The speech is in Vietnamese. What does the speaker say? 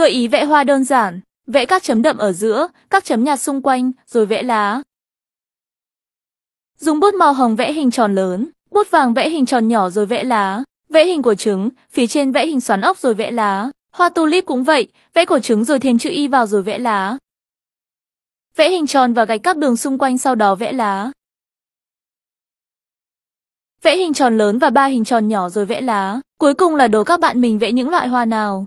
Gợi ý vẽ hoa đơn giản, vẽ các chấm đậm ở giữa, các chấm nhạt xung quanh, rồi vẽ lá. Dùng bút màu hồng vẽ hình tròn lớn, bút vàng vẽ hình tròn nhỏ rồi vẽ lá, vẽ hình của trứng, phía trên vẽ hình xoắn ốc rồi vẽ lá. Hoa tulip cũng vậy, vẽ cổ trứng rồi thêm chữ Y vào rồi vẽ lá. Vẽ hình tròn và gạch các đường xung quanh sau đó vẽ lá. Vẽ hình tròn lớn và ba hình tròn nhỏ rồi vẽ lá. Cuối cùng là đồ các bạn mình vẽ những loại hoa nào.